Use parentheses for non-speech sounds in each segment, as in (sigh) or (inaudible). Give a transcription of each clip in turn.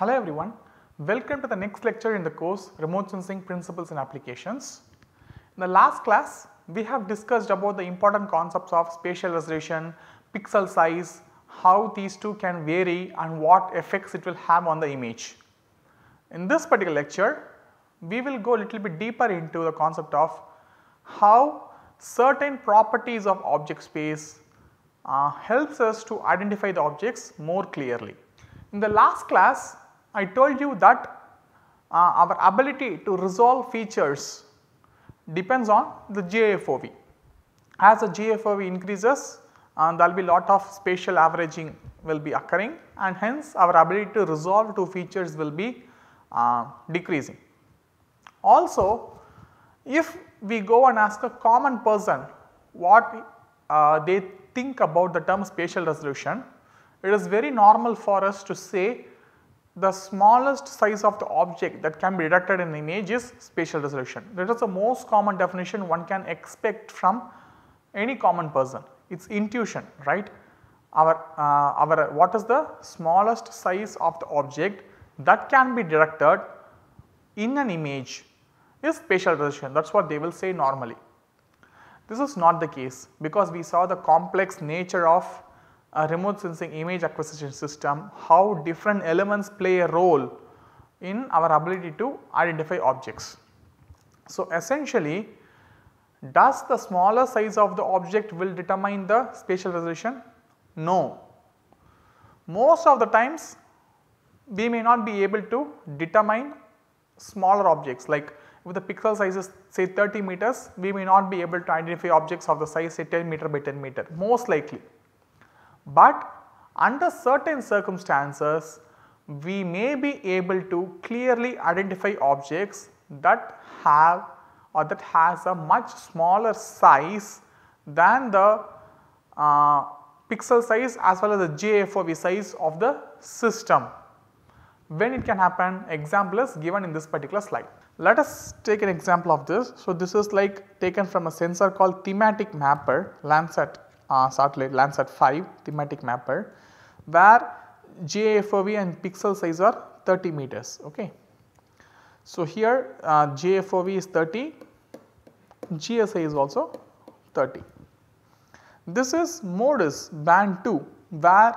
Hello everyone, welcome to the next lecture in the course Remote Sensing Principles and Applications. In the last class, we have discussed about the important concepts of spatial resolution, pixel size, how these two can vary and what effects it will have on the image. In this particular lecture, we will go a little bit deeper into the concept of how certain properties of object space uh, helps us to identify the objects more clearly. In the last class, I told you that uh, our ability to resolve features depends on the GAFOV. As the GAFOV increases uh, there will be lot of spatial averaging will be occurring and hence our ability to resolve two features will be uh, decreasing. Also if we go and ask a common person what uh, they think about the term spatial resolution, it is very normal for us to say the smallest size of the object that can be detected in the image is spatial resolution. That is the most common definition one can expect from any common person. It is intuition, right. Our, uh, our what is the smallest size of the object that can be detected in an image is spatial resolution that is what they will say normally. This is not the case because we saw the complex nature of a remote sensing image acquisition system how different elements play a role in our ability to identify objects. So, essentially does the smaller size of the object will determine the spatial resolution? No. Most of the times we may not be able to determine smaller objects like if the pixel size is say 30 meters we may not be able to identify objects of the size say 10 meter by 10 meter most likely but under certain circumstances we may be able to clearly identify objects that have or that has a much smaller size than the uh, pixel size as well as the JFOV size of the system. When it can happen example is given in this particular slide. Let us take an example of this. So, this is like taken from a sensor called thematic mapper Landsat satellite Landsat 5 thematic mapper where JFOV and pixel size are 30 meters. Okay. So, here uh, JFOV is 30, GSA is also 30. This is MODIS band 2 where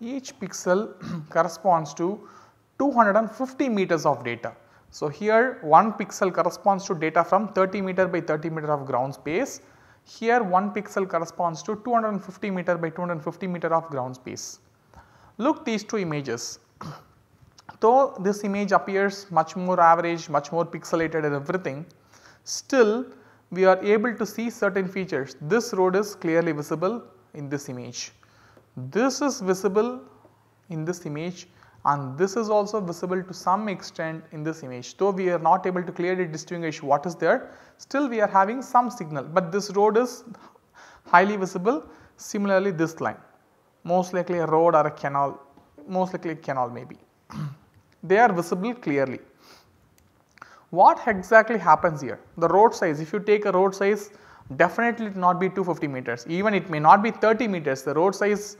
each pixel (clears throat) corresponds to 250 meters of data. So, here one pixel corresponds to data from 30 meter by 30 meter of ground space here 1 pixel corresponds to 250 meter by 250 meter of ground space. Look these two images. (clears throat) Though this image appears much more average, much more pixelated and everything, still we are able to see certain features. This road is clearly visible in this image. This is visible in this image and this is also visible to some extent in this image. Though we are not able to clearly distinguish what is there, still we are having some signal, but this road is highly visible. Similarly, this line most likely a road or a canal, most likely a canal maybe. (clears throat) they are visible clearly. What exactly happens here? The road size, if you take a road size definitely it not be 250 meters, even it may not be 30 meters, the road size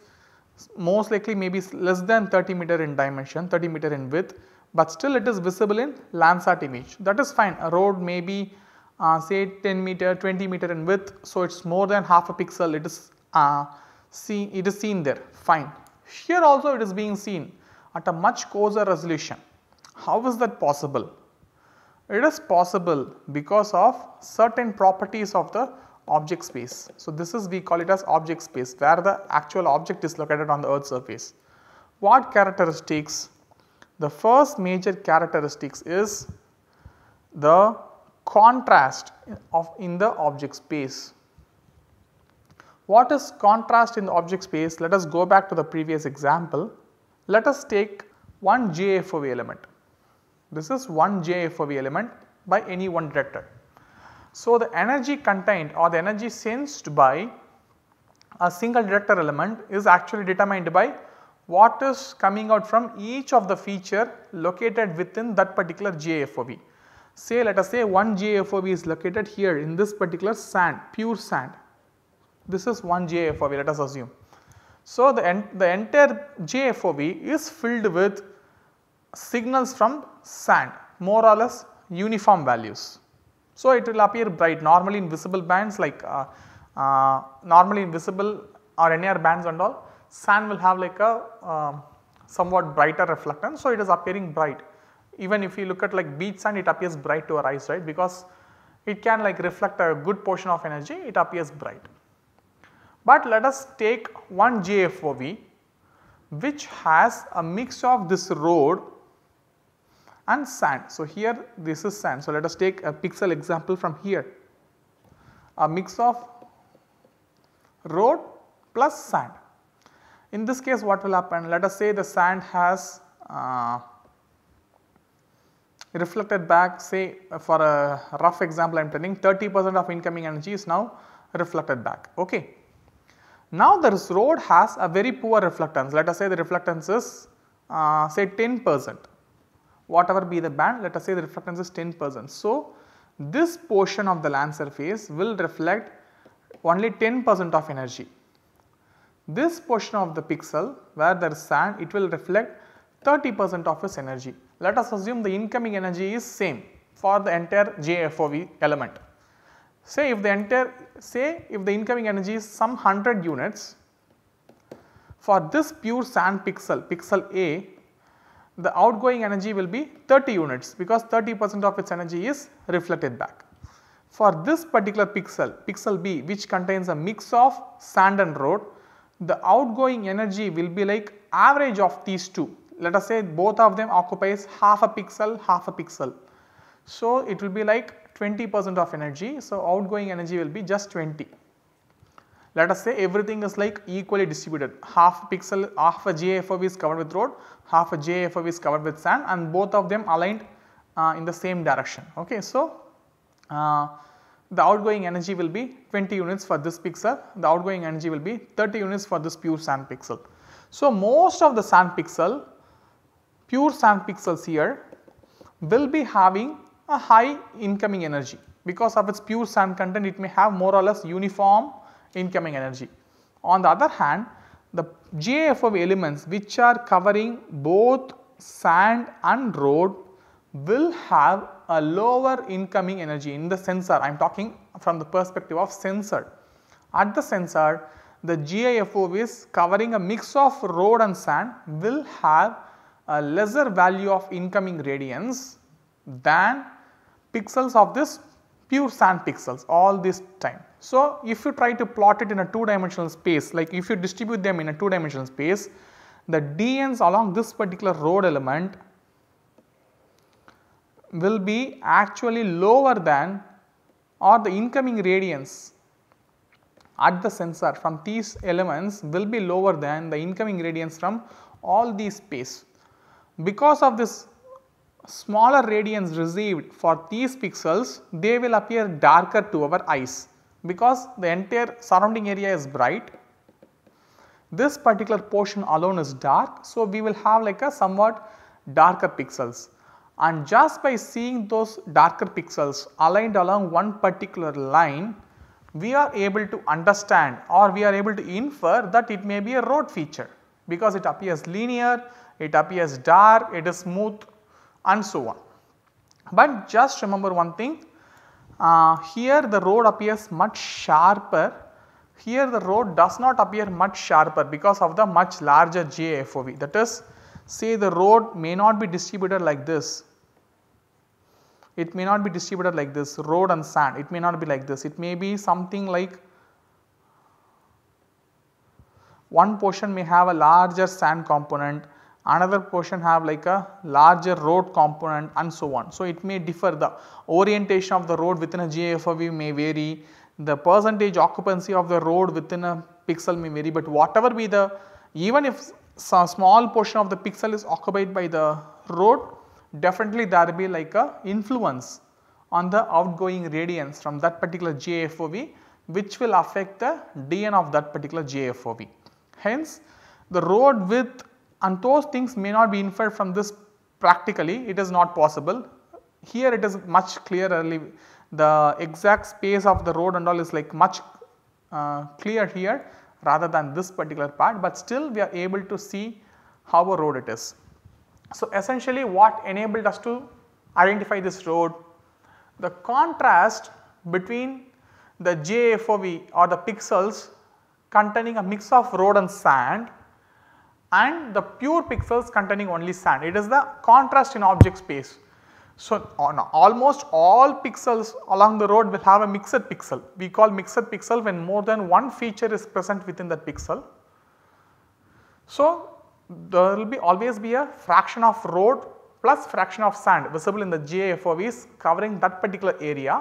most likely maybe less than 30 meter in dimension, 30 meter in width, but still it is visible in Landsat image. That is fine, a road may be uh, say 10 meter, 20 meter in width, so it is more than half a pixel, it is uh, seen, it is seen there, fine. Here also it is being seen at a much coarser resolution. How is that possible? It is possible because of certain properties of the object space. So, this is we call it as object space where the actual object is located on the earth surface. What characteristics? The first major characteristics is the contrast of in the object space. What is contrast in the object space? Let us go back to the previous example. Let us take one JFOV element. This is one JFOV element by any one director. So, the energy contained or the energy sensed by a single detector element is actually determined by what is coming out from each of the feature located within that particular GAFOB. Say let us say one GAFOB is located here in this particular sand, pure sand. This is one GAFOB let us assume. So, the, en the entire JFOB is filled with signals from sand more or less uniform values. So, it will appear bright normally in visible bands like uh, uh, normally invisible or NAR bands and all sand will have like a uh, somewhat brighter reflectance. So, it is appearing bright even if you look at like beach sand it appears bright to our eyes right because it can like reflect a good portion of energy it appears bright. But let us take one JFOV which has a mix of this road and sand. So, here this is sand. So, let us take a pixel example from here a mix of road plus sand. In this case what will happen let us say the sand has uh, reflected back say for a rough example I am telling 30 percent of incoming energy is now reflected back. Okay. Now this road has a very poor reflectance let us say the reflectance is uh, say 10 percent whatever be the band let us say the reflectance is 10 percent. So, this portion of the land surface will reflect only 10 percent of energy. This portion of the pixel where there is sand it will reflect 30 percent of its energy. Let us assume the incoming energy is same for the entire JFOV element. Say if the entire say if the incoming energy is some 100 units for this pure sand pixel pixel A the outgoing energy will be 30 units because 30 percent of its energy is reflected back. For this particular pixel, pixel B which contains a mix of sand and road, the outgoing energy will be like average of these two. Let us say both of them occupies half a pixel, half a pixel. So, it will be like 20 percent of energy. So, outgoing energy will be just 20 let us say everything is like equally distributed half pixel half a JFOV is covered with road half a JFOV is covered with sand and both of them aligned uh, in the same direction. Okay. So, uh, the outgoing energy will be 20 units for this pixel the outgoing energy will be 30 units for this pure sand pixel. So, most of the sand pixel pure sand pixels here will be having a high incoming energy because of its pure sand content it may have more or less uniform incoming energy. On the other hand, the GAFOB elements which are covering both sand and road will have a lower incoming energy in the sensor. I am talking from the perspective of sensor. At the sensor, the GIFO is covering a mix of road and sand will have a lesser value of incoming radiance than pixels of this pure sand pixels all this time. So, if you try to plot it in a two dimensional space like if you distribute them in a two dimensional space the dn's along this particular road element will be actually lower than or the incoming radiance at the sensor from these elements will be lower than the incoming radiance from all these space. Because of this smaller radiance received for these pixels, they will appear darker to our eyes because the entire surrounding area is bright this particular portion alone is dark. So, we will have like a somewhat darker pixels and just by seeing those darker pixels aligned along one particular line we are able to understand or we are able to infer that it may be a road feature because it appears linear, it appears dark, it is smooth and so on. But just remember one thing uh, here the road appears much sharper, here the road does not appear much sharper because of the much larger JFOV that is say the road may not be distributed like this, it may not be distributed like this road and sand it may not be like this it may be something like one portion may have a larger sand component another portion have like a larger road component and so on. So, it may differ the orientation of the road within a GAFOV may vary, the percentage occupancy of the road within a pixel may vary, but whatever be the even if some small portion of the pixel is occupied by the road definitely there will be like a influence on the outgoing radiance from that particular GAFOV which will affect the DN of that particular GAFOV. Hence the road width and those things may not be inferred from this practically it is not possible. Here it is much clearly the exact space of the road and all is like much uh, clear here rather than this particular part, but still we are able to see how a road it is. So, essentially what enabled us to identify this road, the contrast between the JFOV or the pixels containing a mix of road and sand and the pure pixels containing only sand. It is the contrast in object space. So, uh, on almost all pixels along the road will have a mixed pixel. We call mixed pixel when more than one feature is present within that pixel. So, there will be always be a fraction of road plus fraction of sand visible in the GAFOVs covering that particular area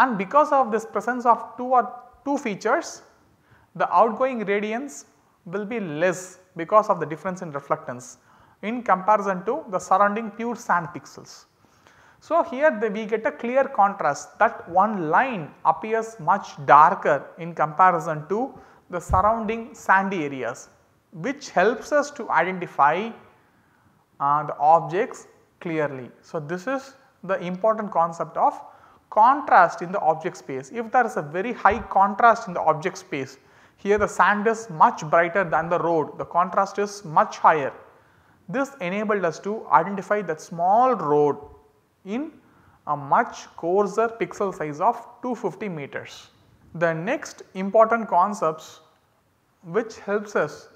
and because of this presence of 2 or 2 features the outgoing radiance will be less because of the difference in reflectance in comparison to the surrounding pure sand pixels. So, here we get a clear contrast that one line appears much darker in comparison to the surrounding sandy areas which helps us to identify uh, the objects clearly. So, this is the important concept of contrast in the object space. If there is a very high contrast in the object space here the sand is much brighter than the road, the contrast is much higher. This enabled us to identify that small road in a much coarser pixel size of 250 meters. The next important concepts which helps us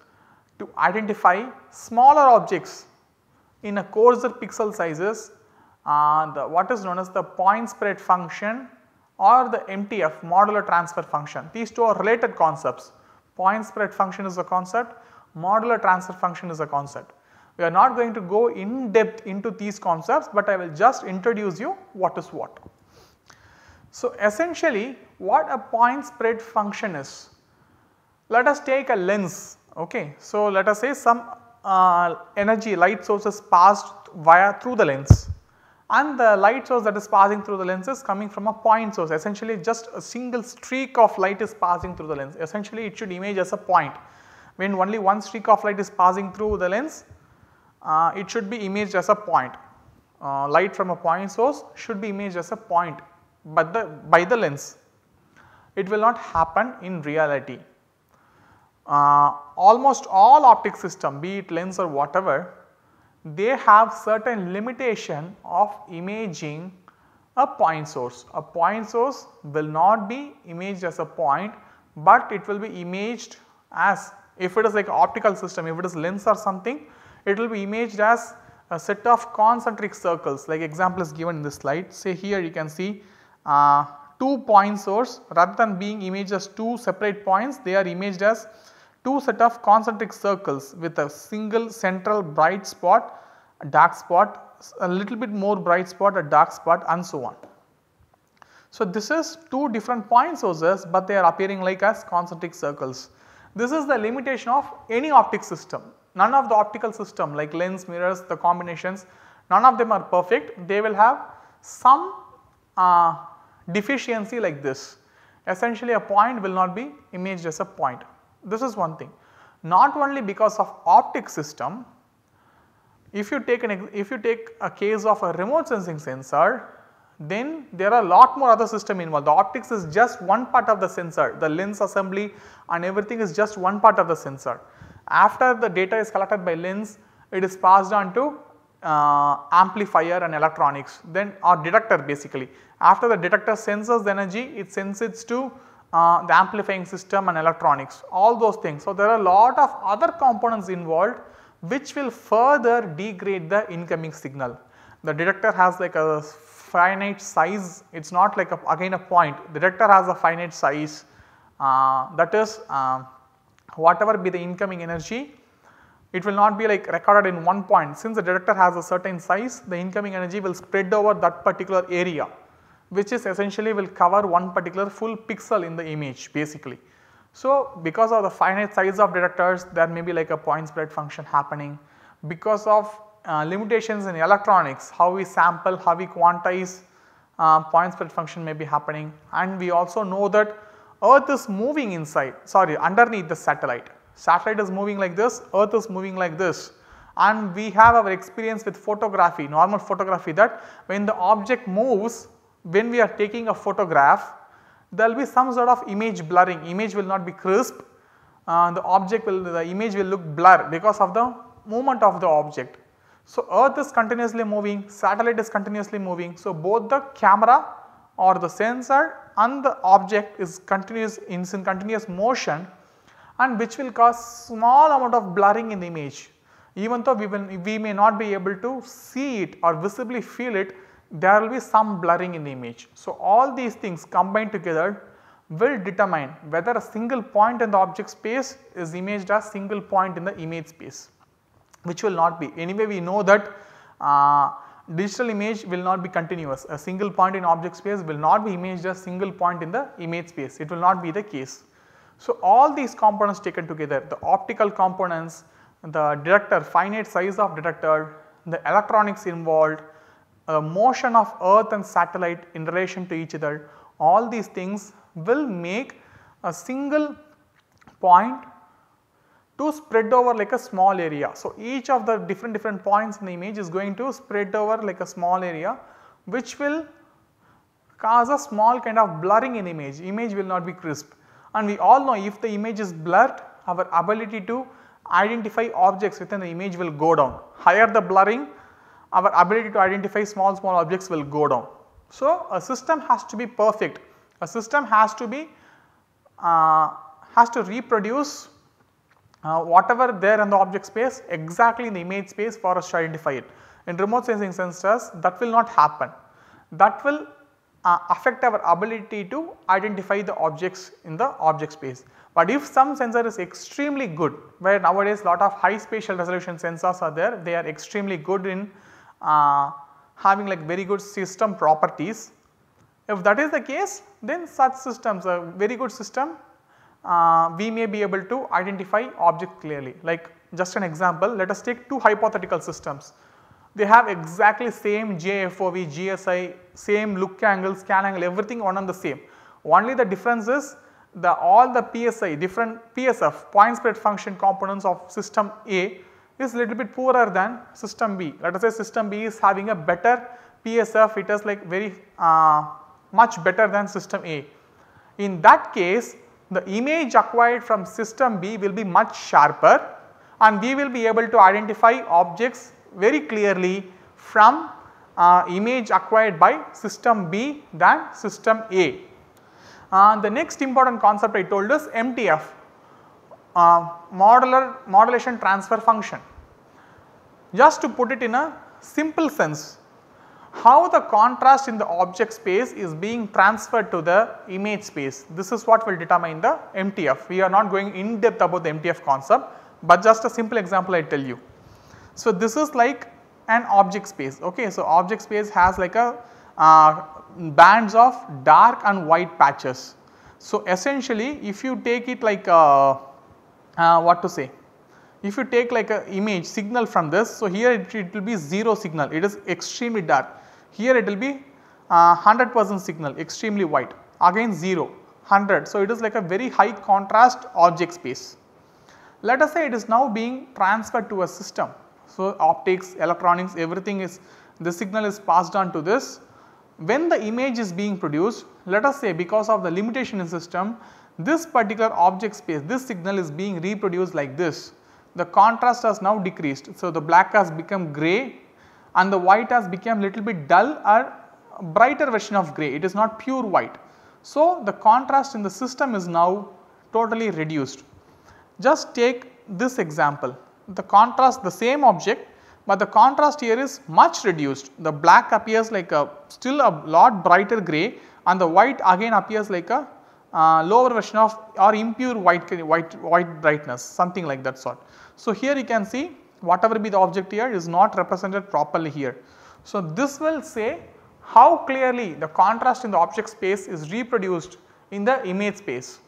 to identify smaller objects in a coarser pixel sizes and the what is known as the point spread function or the MTF modular transfer function. These two are related concepts. Point spread function is a concept, modular transfer function is a concept. We are not going to go in depth into these concepts, but I will just introduce you what is what. So, essentially what a point spread function is. Let us take a lens. Okay. So, let us say some uh, energy light sources passed via through the lens and the light source that is passing through the lens is coming from a point source essentially just a single streak of light is passing through the lens essentially it should image as a point when only one streak of light is passing through the lens uh, it should be imaged as a point uh, light from a point source should be imaged as a point but the by the lens it will not happen in reality uh, almost all optic system be it lens or whatever they have certain limitation of imaging a point source. A point source will not be imaged as a point, but it will be imaged as if it is like optical system, if it is lens or something, it will be imaged as a set of concentric circles like example is given in this slide. Say here you can see uh, 2 point source rather than being imaged as 2 separate points, they are imaged as two set of concentric circles with a single central bright spot, a dark spot, a little bit more bright spot, a dark spot and so on. So, this is two different point sources, but they are appearing like as concentric circles. This is the limitation of any optic system. None of the optical system like lens, mirrors, the combinations, none of them are perfect. They will have some uh, deficiency like this. Essentially a point will not be imaged as a point. This is one thing. Not only because of optic system, if you take an if you take a case of a remote sensing sensor, then there are a lot more other system involved. The optics is just one part of the sensor, the lens assembly and everything is just one part of the sensor. After the data is collected by lens, it is passed on to uh, amplifier and electronics then or detector basically. After the detector senses the energy, it sends it to the amplifying system and electronics all those things. So, there are a lot of other components involved which will further degrade the incoming signal. The detector has like a finite size it is not like a, again a point the detector has a finite size uh, that is uh, whatever be the incoming energy it will not be like recorded in one point since the detector has a certain size the incoming energy will spread over that particular area which is essentially will cover one particular full pixel in the image basically. So, because of the finite size of detectors there may be like a point spread function happening because of uh, limitations in electronics how we sample, how we quantize uh, point spread function may be happening and we also know that earth is moving inside sorry underneath the satellite. Satellite is moving like this, earth is moving like this and we have our experience with photography normal photography that when the object moves when we are taking a photograph there will be some sort of image blurring, image will not be crisp, uh, the object will, the image will look blur because of the movement of the object. So, earth is continuously moving, satellite is continuously moving. So, both the camera or the sensor and the object is continuous in continuous motion and which will cause small amount of blurring in the image. Even though we, will, we may not be able to see it or visibly feel it, there will be some blurring in the image. So, all these things combined together will determine whether a single point in the object space is imaged as single point in the image space which will not be. Anyway, we know that uh, digital image will not be continuous. A single point in object space will not be imaged as single point in the image space. It will not be the case. So, all these components taken together the optical components, the detector finite size of detector, the electronics involved, uh, motion of earth and satellite in relation to each other all these things will make a single point to spread over like a small area. So, each of the different different points in the image is going to spread over like a small area which will cause a small kind of blurring in image, image will not be crisp and we all know if the image is blurred our ability to identify objects within the image will go down. Higher the blurring our ability to identify small small objects will go down. So, a system has to be perfect, a system has to be uh, has to reproduce uh, whatever there in the object space exactly in the image space for us to identify it. In remote sensing sensors that will not happen, that will uh, affect our ability to identify the objects in the object space. But if some sensor is extremely good where nowadays lot of high spatial resolution sensors are there, they are extremely good in uh, having like very good system properties. If that is the case then such systems a uh, very good system uh, we may be able to identify object clearly like just an example let us take two hypothetical systems. They have exactly same JFOV, GSI, same look angle, scan angle everything one and the same. Only the difference is the all the PSI different PSF point spread function components of system A is little bit poorer than system B. Let us say system B is having a better PSF, it is like very uh, much better than system A. In that case, the image acquired from system B will be much sharper and we will be able to identify objects very clearly from uh, image acquired by system B than system A. Uh, the next important concept I told is MTF uh, modular modulation transfer function. Just to put it in a simple sense, how the contrast in the object space is being transferred to the image space. This is what will determine the MTF. We are not going in depth about the MTF concept, but just a simple example I tell you. So, this is like an object space. Okay, So, object space has like a uh, bands of dark and white patches. So, essentially if you take it like a uh, uh, what to say. If you take like a image signal from this, so here it, it will be 0 signal, it is extremely dark. Here it will be 100 uh, percent signal, extremely white, again 0, 100. So, it is like a very high contrast object space. Let us say it is now being transferred to a system. So, optics, electronics, everything is the signal is passed on to this. When the image is being produced, let us say because of the limitation in system, this particular object space, this signal is being reproduced like this. The contrast has now decreased. So, the black has become grey and the white has become little bit dull or brighter version of grey, it is not pure white. So, the contrast in the system is now totally reduced. Just take this example, the contrast the same object, but the contrast here is much reduced. The black appears like a still a lot brighter grey and the white again appears like a uh, lower version of or impure white, white, white brightness something like that sort. So, here you can see whatever be the object here is not represented properly here. So, this will say how clearly the contrast in the object space is reproduced in the image space.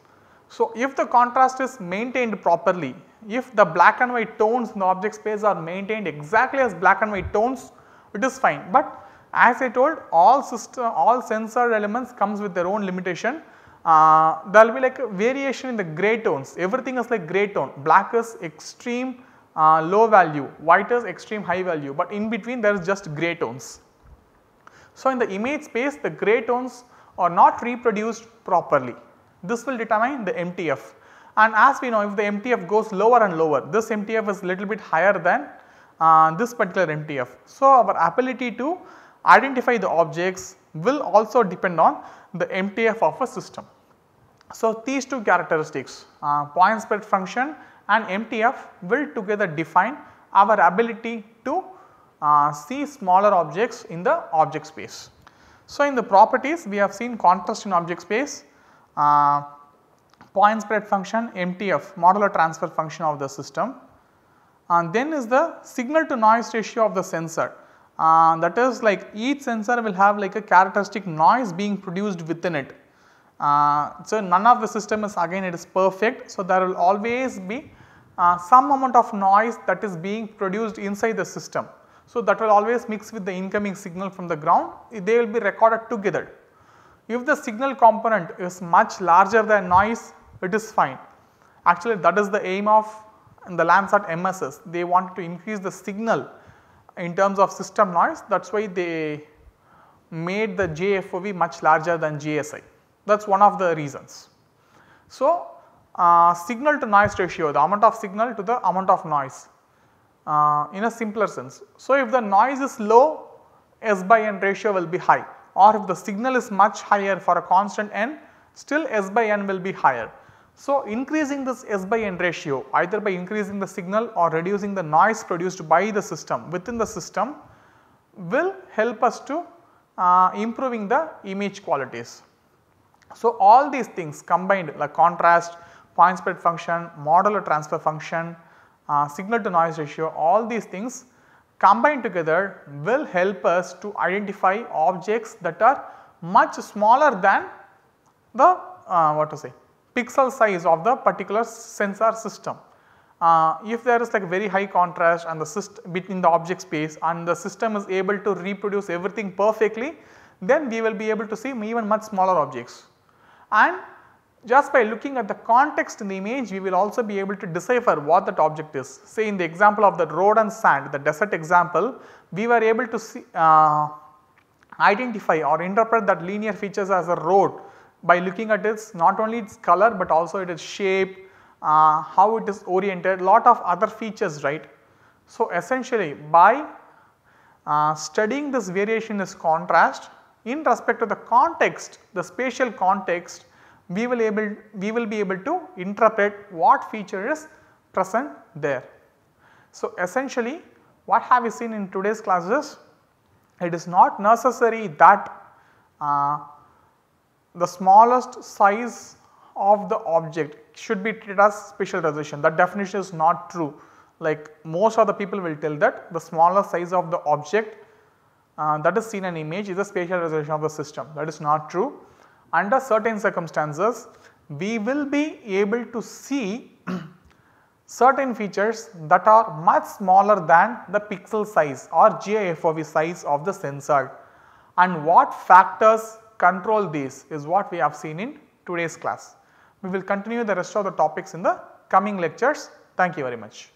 So, if the contrast is maintained properly, if the black and white tones in the object space are maintained exactly as black and white tones, it is fine. But as I told all system all sensor elements comes with their own limitation there will be like variation in the grey tones, everything is like grey tone, black is extreme uh, low value, white is extreme high value, but in between there is just grey tones. So, in the image space the grey tones are not reproduced properly, this will determine the MTF and as we know if the MTF goes lower and lower, this MTF is little bit higher than uh, this particular MTF. So, our ability to identify the objects will also depend on the MTF of a system. So, these two characteristics uh, point spread function and MTF will together define our ability to uh, see smaller objects in the object space. So, in the properties we have seen contrast in object space, uh, point spread function MTF modular transfer function of the system and then is the signal to noise ratio of the sensor. Uh, that is like each sensor will have like a characteristic noise being produced within it. Uh, so, none of the system is again it is perfect. So, there will always be uh, some amount of noise that is being produced inside the system. So, that will always mix with the incoming signal from the ground they will be recorded together. If the signal component is much larger than noise it is fine. Actually that is the aim of the Landsat MSS they want to increase the signal in terms of system noise that is why they made the JFOV much larger than JSI that is one of the reasons. So, uh, signal to noise ratio the amount of signal to the amount of noise uh, in a simpler sense. So, if the noise is low S by N ratio will be high or if the signal is much higher for a constant N still S by N will be higher. So, increasing this S by N ratio either by increasing the signal or reducing the noise produced by the system within the system will help us to uh, improving the image qualities. So, all these things combined like contrast, point spread function, model or transfer function, uh, signal to noise ratio all these things combined together will help us to identify objects that are much smaller than the uh, what to say pixel size of the particular sensor system. Uh, if there is like very high contrast and the system between the object space and the system is able to reproduce everything perfectly, then we will be able to see even much smaller objects. And just by looking at the context in the image, we will also be able to decipher what that object is. Say in the example of the road and sand, the desert example, we were able to see, uh, identify or interpret that linear features as a road by looking at its not only its color but also its shape, uh, how it is oriented lot of other features right. So, essentially by uh, studying this variation is contrast in respect to the context the spatial context we will able we will be able to interpret what feature is present there. So, essentially what have we seen in today's classes? It is not necessary that uh, the smallest size of the object should be treated as spatial resolution that definition is not true like most of the people will tell that the smaller size of the object uh, that is seen in image is a spatial resolution of the system that is not true. Under certain circumstances we will be able to see (clears throat) certain features that are much smaller than the pixel size or GIFOV size of the sensor and what factors control these is what we have seen in today's class. We will continue the rest of the topics in the coming lectures. Thank you very much.